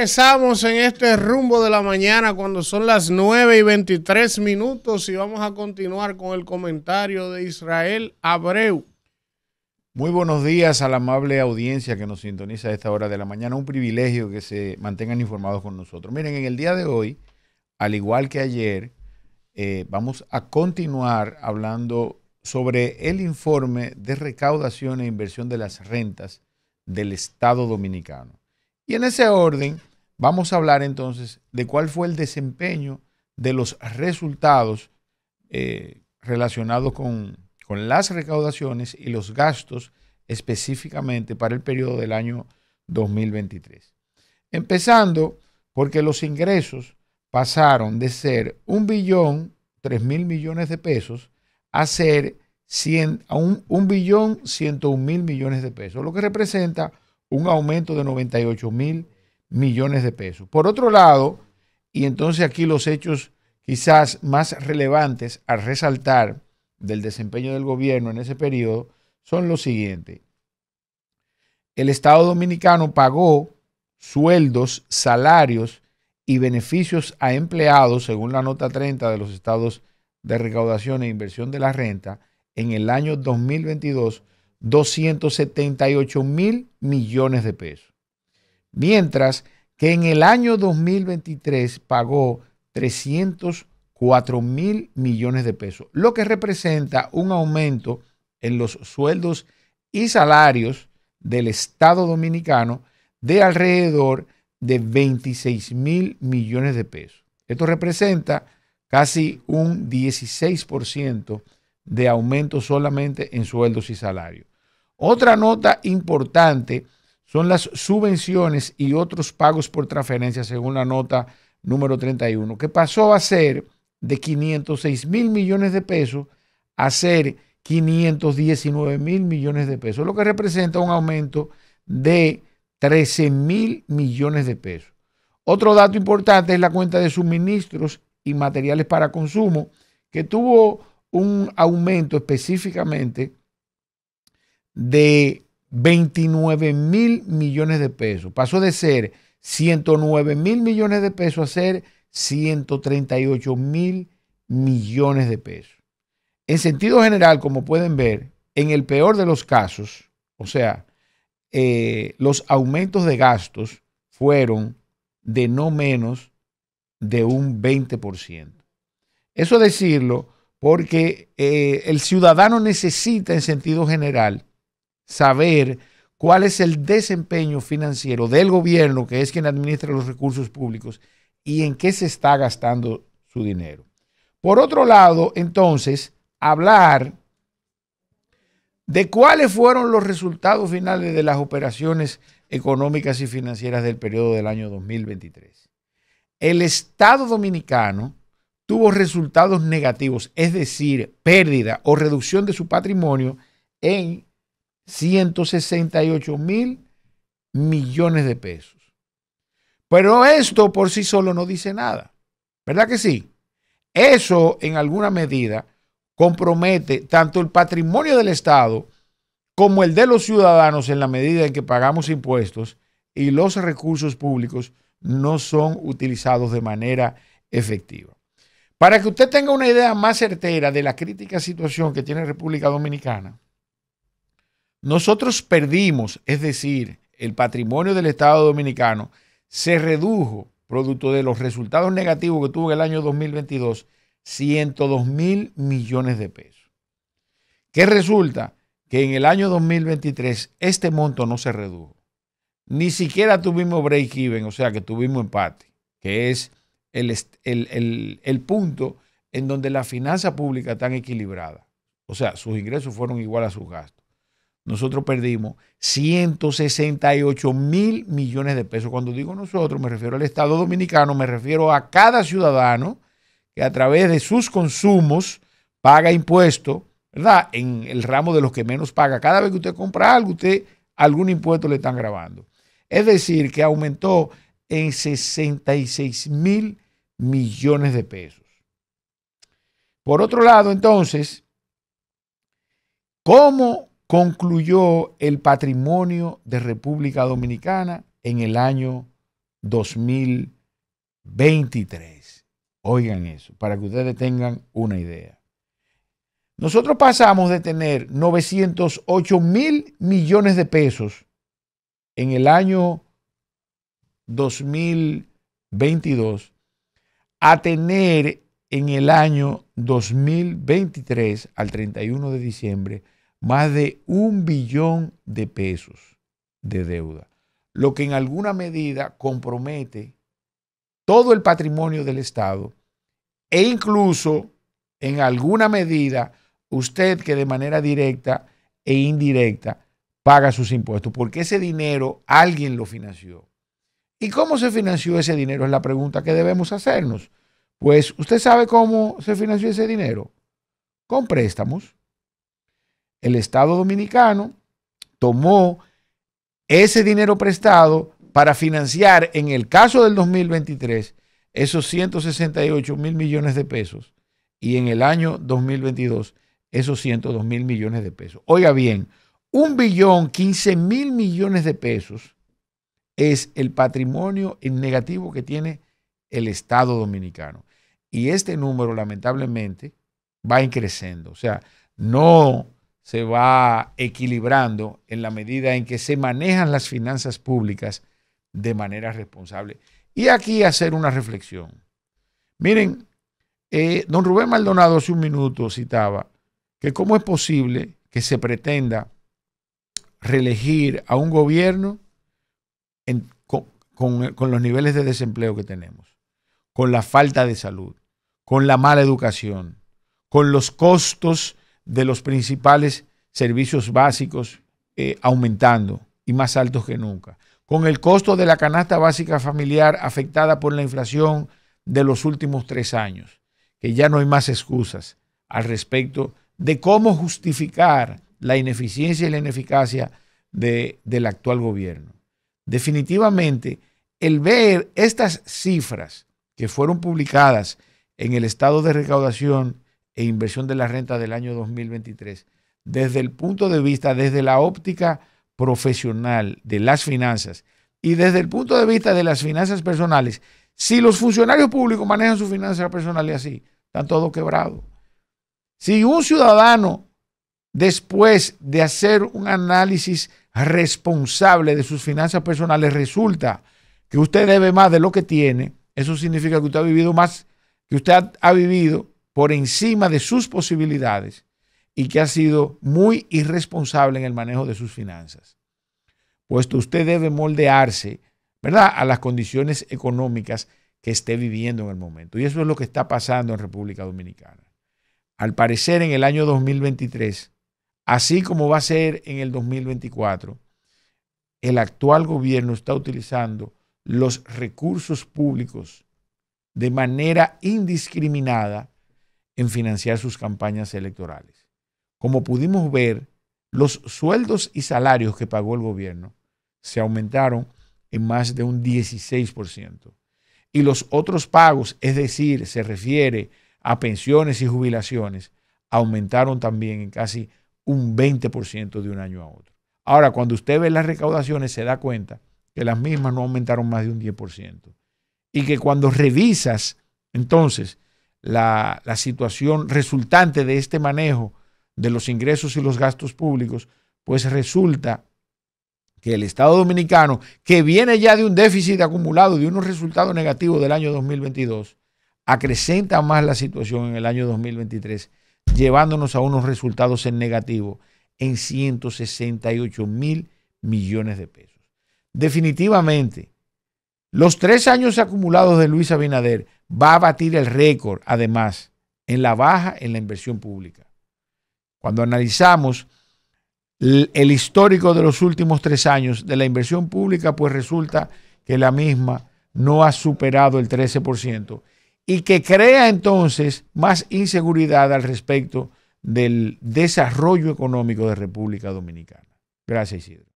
Empezamos en este rumbo de la mañana cuando son las 9 y 23 minutos y vamos a continuar con el comentario de Israel Abreu. Muy buenos días a la amable audiencia que nos sintoniza a esta hora de la mañana. Un privilegio que se mantengan informados con nosotros. Miren, en el día de hoy, al igual que ayer, eh, vamos a continuar hablando sobre el informe de recaudación e inversión de las rentas del Estado Dominicano. Y en ese orden, Vamos a hablar entonces de cuál fue el desempeño de los resultados eh, relacionados con, las recaudaciones y los gastos específicamente para el periodo del año 2023. Empezando porque los ingresos pasaron de ser un billón, tres mil millones de pesos, a ser 100, a billón, 101 mil millones de pesos, lo que representa un aumento de 98 mil millones de pesos. Por otro lado, y entonces aquí los hechos quizás más relevantes a resaltar del desempeño del gobierno en ese periodo son los siguientes. El Estado dominicano pagó sueldos, salarios y beneficios a empleados, según la nota 30 de los estados de recaudación e inversión de la renta, en el año 2022, 278 mil millones de pesos mientras que en el año 2023 pagó 304 mil millones de pesos, lo que representa un aumento en los sueldos y salarios del Estado dominicano de alrededor de 26 mil millones de pesos. Esto representa casi un 16% de aumento solamente en sueldos y salarios. Otra nota importante son las subvenciones y otros pagos por transferencia, según la nota número 31, que pasó a ser de 506 mil millones de pesos a ser 519 mil millones de pesos, lo que representa un aumento de 13 mil millones de pesos. Otro dato importante es la cuenta de suministros y materiales para consumo, que tuvo un aumento específicamente de 29 mil millones de pesos. Pasó de ser 109 mil millones de pesos a ser 138 mil millones de pesos. En sentido general, como pueden ver, en el peor de los casos, o sea, eh, los aumentos de gastos fueron de no menos de un 20%. Eso decirlo porque eh, el ciudadano necesita en sentido general saber cuál es el desempeño financiero del gobierno, que es quien administra los recursos públicos, y en qué se está gastando su dinero. Por otro lado, entonces, hablar de cuáles fueron los resultados finales de las operaciones económicas y financieras del periodo del año 2023. El Estado dominicano tuvo resultados negativos, es decir, pérdida o reducción de su patrimonio en 168 mil millones de pesos. Pero esto por sí solo no dice nada, ¿verdad que sí? Eso en alguna medida compromete tanto el patrimonio del Estado como el de los ciudadanos en la medida en que pagamos impuestos y los recursos públicos no son utilizados de manera efectiva. Para que usted tenga una idea más certera de la crítica situación que tiene República Dominicana, nosotros perdimos, es decir, el patrimonio del Estado dominicano se redujo, producto de los resultados negativos que tuvo en el año 2022, 102 mil millones de pesos. ¿Qué resulta? Que en el año 2023 este monto no se redujo. Ni siquiera tuvimos break-even, o sea que tuvimos empate, que es el, punto en donde la finanza pública están equilibrada. O sea, sus ingresos fueron igual a sus gastos nosotros perdimos 168 mil millones de pesos. Cuando digo nosotros, me refiero al Estado dominicano, me refiero a cada ciudadano que a través de sus consumos paga impuestos, ¿verdad? En el ramo de los que menos paga. Cada vez que usted compra algo, usted algún impuesto le están grabando. Es decir, que aumentó en 66 mil millones de pesos. Por otro lado, entonces, ¿cómo concluyó el patrimonio de República Dominicana en el año 2023. Oigan eso, para que ustedes tengan una idea. Nosotros pasamos de tener 908 mil millones de pesos en el año 2022 a tener en el año 2023, al 31 de diciembre, más de un billón de pesos de deuda, lo que en alguna medida compromete todo el patrimonio del Estado e incluso en alguna medida usted que de manera directa e indirecta paga sus impuestos, porque ese dinero alguien lo financió. ¿Y cómo se financió ese dinero? Es la pregunta que debemos hacernos. Pues usted sabe cómo se financió ese dinero. Con préstamos el Estado Dominicano tomó ese dinero prestado para financiar, en el caso del 2023, esos 168 mil millones de pesos y en el año 2022 esos 102 mil millones de pesos. Oiga bien, un billón 15 mil millones de pesos es el patrimonio en negativo que tiene el Estado dominicano. Y este número, lamentablemente, va creciendo. O sea, no se va equilibrando en la medida en que se manejan las finanzas públicas de manera responsable. Y aquí hacer una reflexión. Miren, eh, don Rubén Maldonado hace un minuto citaba que cómo es posible que se pretenda reelegir a un gobierno con los niveles de desempleo que tenemos, con la falta de salud, con la mala educación, con los costos de los principales servicios básicos eh, aumentando y más altos que nunca. Con el costo de la canasta básica familiar afectada por la inflación de los últimos tres años, que ya no hay más excusas al respecto de cómo justificar la ineficiencia y la ineficacia de, del actual gobierno. Definitivamente, el ver estas cifras que fueron publicadas en el estado de recaudación e inversión de la renta del año 2023. Desde el punto de vista, desde la óptica profesional de las finanzas y desde el punto de vista de las finanzas personales, si los funcionarios públicos manejan sus finanzas personales así, están todos quebrados. Si un ciudadano, después de hacer un análisis responsable de sus finanzas personales, resulta que usted debe más de lo que tiene, eso significa que usted ha vivido más, que usted ha vivido por encima de sus posibilidades y que ha sido muy irresponsable en el manejo de sus finanzas. Puesto usted debe moldearse, ¿verdad?, a las condiciones económicas que esté viviendo en el momento. Y eso es lo que está pasando en República Dominicana. Al parecer, en el año 2023, así como va a ser en el 2024, el actual gobierno está utilizando los recursos públicos de manera indiscriminada en financiar sus campañas electorales. Como pudimos ver, los sueldos y salarios que pagó el gobierno se aumentaron en más de un 16%. Y los otros pagos, es decir, se refiere a pensiones y jubilaciones, aumentaron también en casi un 20% de un año a otro. Ahora, cuando usted ve las recaudaciones, se da cuenta que las mismas no aumentaron más de un 10%. Y que cuando revisas, entonces, la, situación resultante de este manejo de los ingresos y los gastos públicos, pues resulta que el Estado Dominicano, que viene ya de un déficit acumulado, de unos resultados negativos del año 2022, acrecenta más la situación en el año 2023, llevándonos a unos resultados en negativo en 168 mil millones de pesos. Definitivamente, los tres años acumulados de Luis Abinader va a batir el récord, además, en la baja en la inversión pública. Cuando analizamos el histórico de los últimos tres años de la inversión pública, pues resulta que la misma no ha superado el 13% y que crea entonces más inseguridad al respecto del desarrollo económico de República Dominicana. Gracias, Isidro.